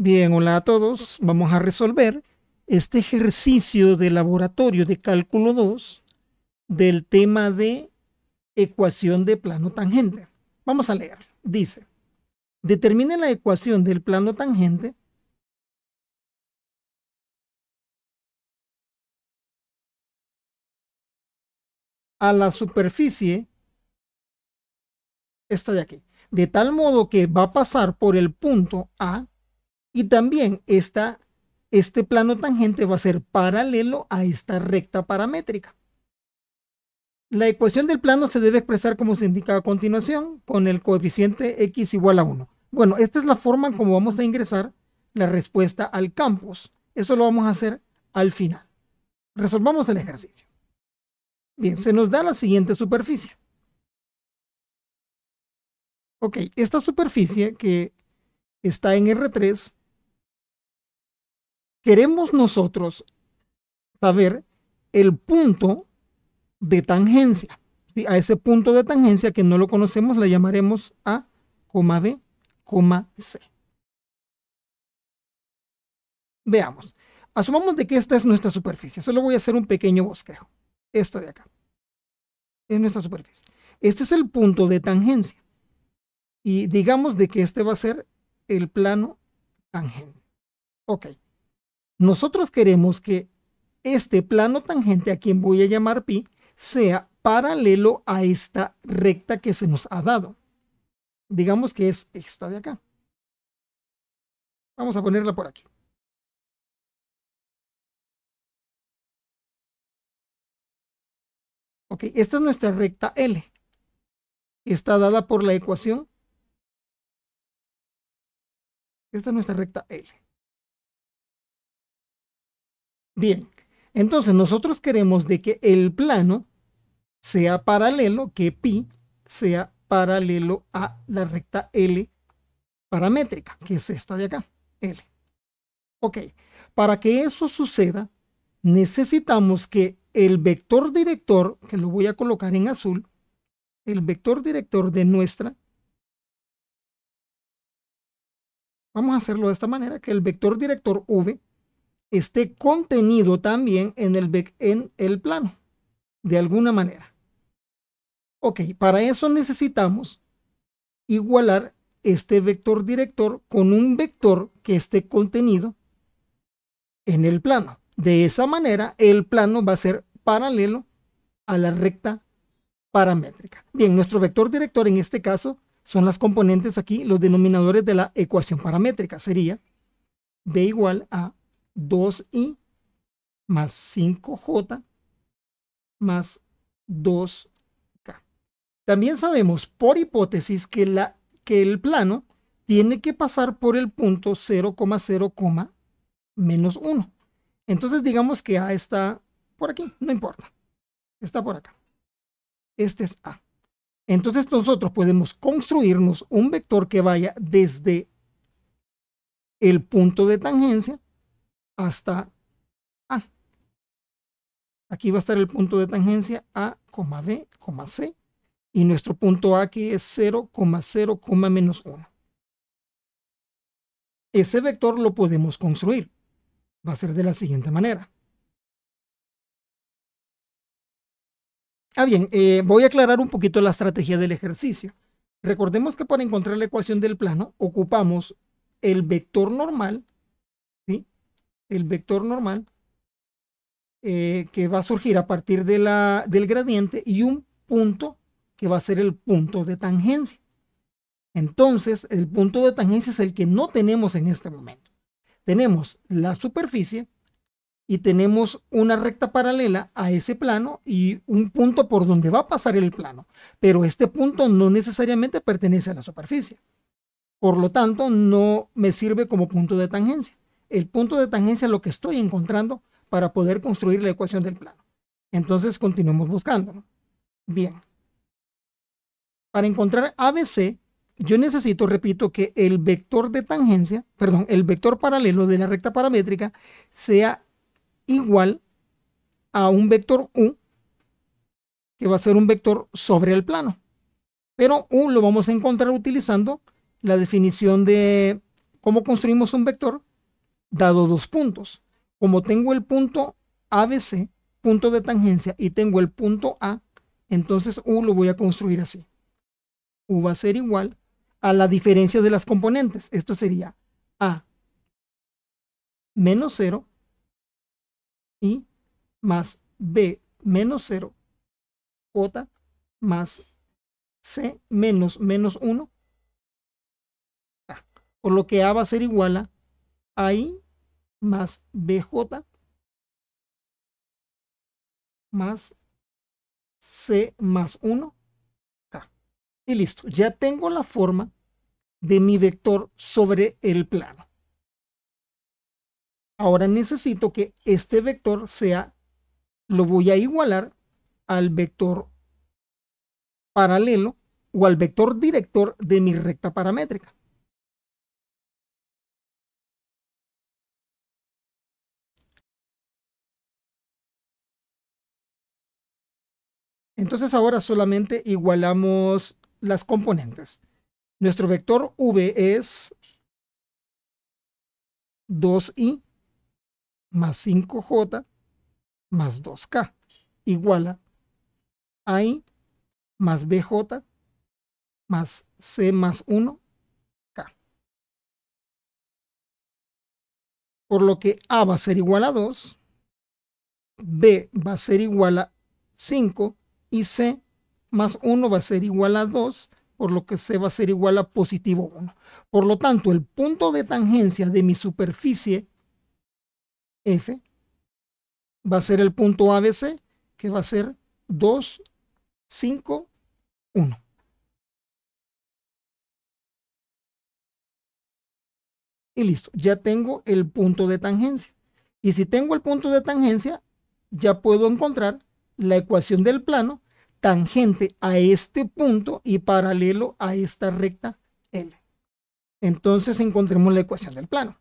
Bien, hola a todos. Vamos a resolver este ejercicio de laboratorio de cálculo 2 del tema de ecuación de plano tangente. Vamos a leer. Dice, determine la ecuación del plano tangente a la superficie, esta de aquí, de tal modo que va a pasar por el punto A y también este plano tangente va a ser paralelo a esta recta paramétrica. La ecuación del plano se debe expresar como se indica a continuación, con el coeficiente x igual a 1. Bueno, esta es la forma como vamos a ingresar la respuesta al campus. Eso lo vamos a hacer al final. Resolvamos el ejercicio. Bien, se nos da la siguiente superficie. Ok, esta superficie que está en R3 queremos nosotros saber el punto de tangencia. A ese punto de tangencia que no lo conocemos la llamaremos A, B, C. Veamos. Asumamos de que esta es nuestra superficie. Solo voy a hacer un pequeño bosquejo. Esta de acá. Es nuestra superficie. Este es el punto de tangencia. Y digamos de que este va a ser el plano tangente. Ok. Nosotros queremos que este plano tangente, a quien voy a llamar pi, sea paralelo a esta recta que se nos ha dado. Digamos que es esta de acá. Vamos a ponerla por aquí. Ok, esta es nuestra recta L. Está dada por la ecuación. Esta es nuestra recta L. Bien, entonces nosotros queremos de que el plano sea paralelo, que pi sea paralelo a la recta L paramétrica, que es esta de acá, L. Ok, para que eso suceda, necesitamos que el vector director, que lo voy a colocar en azul, el vector director de nuestra, vamos a hacerlo de esta manera, que el vector director V esté contenido también en el, en el plano, de alguna manera. Ok, para eso necesitamos igualar este vector director con un vector que esté contenido en el plano. De esa manera, el plano va a ser paralelo a la recta paramétrica. Bien, nuestro vector director en este caso son las componentes aquí, los denominadores de la ecuación paramétrica. Sería b igual a 2i más 5j más 2k. También sabemos por hipótesis que, la, que el plano tiene que pasar por el punto 0,0, menos 1. Entonces digamos que A está por aquí, no importa. Está por acá. Este es A. Entonces nosotros podemos construirnos un vector que vaya desde el punto de tangencia hasta A. Aquí va a estar el punto de tangencia A, B, C. Y nuestro punto A aquí es 0, menos 1. Ese vector lo podemos construir. Va a ser de la siguiente manera. Ah, bien, eh, voy a aclarar un poquito la estrategia del ejercicio. Recordemos que para encontrar la ecuación del plano ocupamos el vector normal el vector normal, eh, que va a surgir a partir del gradiente y un punto que va a ser el punto de tangencia. Entonces, el punto de tangencia es el que no tenemos en este momento. Tenemos la superficie y tenemos una recta paralela a ese plano y un punto por donde va a pasar el plano. Pero este punto no necesariamente pertenece a la superficie. Por lo tanto, no me sirve como punto de tangencia el punto de tangencia es lo que estoy encontrando para poder construir la ecuación del plano. Entonces continuemos buscando. Bien. Para encontrar ABC, yo necesito, repito, que el vector de tangencia, perdón, el vector paralelo de la recta paramétrica sea igual a un vector U, que va a ser un vector sobre el plano. Pero U lo vamos a encontrar utilizando la definición de cómo construimos un vector dado dos puntos. Como tengo el punto ABC, punto de tangencia, y tengo el punto A, entonces U lo voy a construir así. U va a ser igual a la diferencia de las componentes. Esto sería A menos 0 y más B menos 0, J más C menos menos 1. Por lo que A va a ser igual a I más BJ más C más 1 K. Y listo, ya tengo la forma de mi vector sobre el plano. Ahora necesito que este vector sea, lo voy a igualar al vector paralelo o al vector director de mi recta paramétrica. Entonces ahora solamente igualamos las componentes. Nuestro vector v es 2i más 5j más 2k igual a i más bj más c más 1 k. Por lo que a va a ser igual a 2, b va a ser igual a 5 y C más 1 va a ser igual a 2, por lo que C va a ser igual a positivo 1. Por lo tanto, el punto de tangencia de mi superficie F va a ser el punto ABC, que va a ser 2, 5, 1. Y listo, ya tengo el punto de tangencia. Y si tengo el punto de tangencia, ya puedo encontrar la ecuación del plano tangente a este punto y paralelo a esta recta L. Entonces encontremos la ecuación del plano.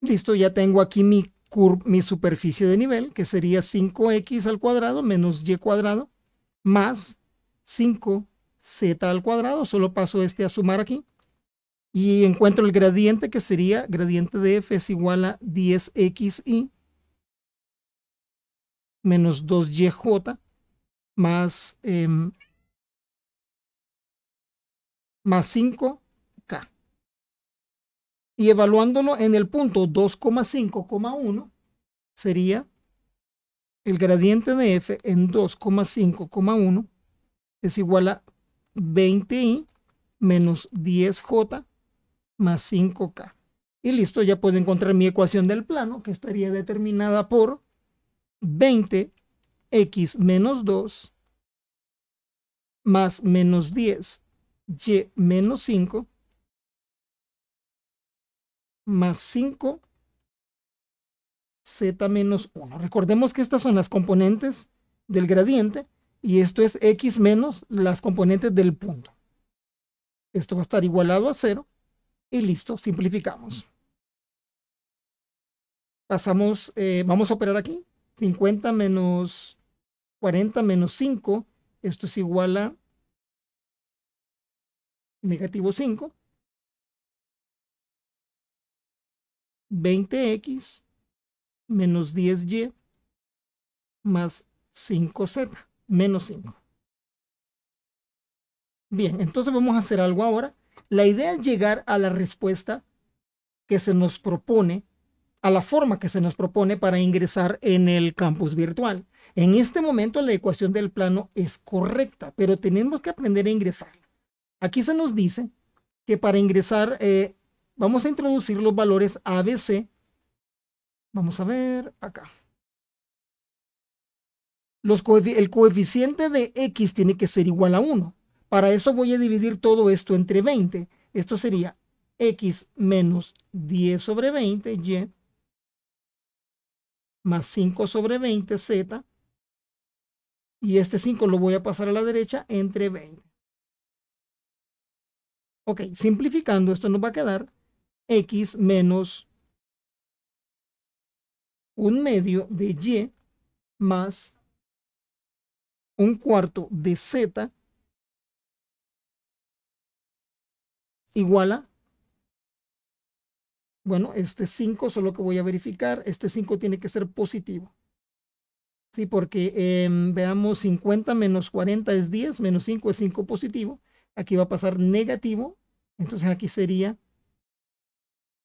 Listo, ya tengo aquí mi, mi superficie de nivel, que sería 5x al cuadrado menos y cuadrado más 5z al cuadrado. Solo paso este a sumar aquí y encuentro el gradiente que sería gradiente de f es igual a 10 xi menos 2yj más, em, más 5k. Y evaluándolo en el punto 2,5,1 sería el gradiente de f en 2,5,1 es igual a 20i menos 10j más 5K. Y listo, ya puedo encontrar mi ecuación del plano que estaría determinada por 20x menos 2 más menos 10 y menos 5 más 5 z menos 1. Recordemos que estas son las componentes del gradiente y esto es x menos las componentes del punto. Esto va a estar igualado a 0 y listo, simplificamos. Pasamos, eh, vamos a operar aquí. 50 menos 40 menos 5, esto es igual a negativo 5. 20x menos 10y más 5z, menos 5. Bien, entonces vamos a hacer algo ahora la idea es llegar a la respuesta que se nos propone, a la forma que se nos propone para ingresar en el campus virtual. En este momento la ecuación del plano es correcta, pero tenemos que aprender a ingresar. Aquí se nos dice que para ingresar eh, vamos a introducir los valores ABC. Vamos a ver acá. el coeficiente de X tiene que ser igual a 1. Para eso voy a dividir todo esto entre 20. Esto sería x menos 10 sobre 20, y, más 5 sobre 20, z, y este 5 lo voy a pasar a la derecha entre 20. Ok, simplificando, esto nos va a quedar x menos un medio de y más un cuarto de z igual a, bueno, este 5 solo que voy a verificar, este 5 tiene que ser positivo. Sí, porque em, veamos 50 menos 40 es 10, menos 5 es 5 positivo. Aquí va a pasar negativo, entonces aquí sería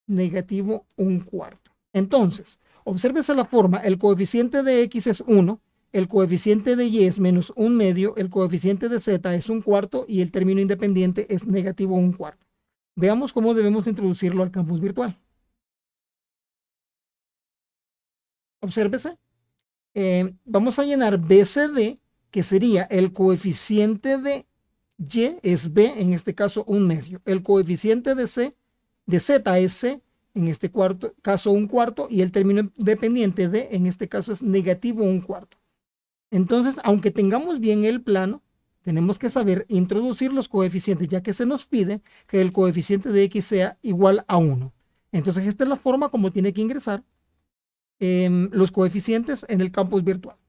negativo un cuarto. Entonces, obsérvese la forma, el coeficiente de x es 1, el coeficiente de y es menos un medio, el coeficiente de z es un cuarto y el término independiente es negativo un cuarto. Veamos cómo debemos introducirlo al campus virtual. Obsérvese. Eh, vamos a llenar BCD, que sería el coeficiente de Y es B, en este caso un medio. El coeficiente de C, de Z es C, en este cuarto, caso un cuarto, y el término dependiente de, en este caso es negativo un cuarto. Entonces, aunque tengamos bien el plano, tenemos que saber introducir los coeficientes, ya que se nos pide que el coeficiente de x sea igual a 1. Entonces, esta es la forma como tiene que ingresar em, los coeficientes en el campus virtual.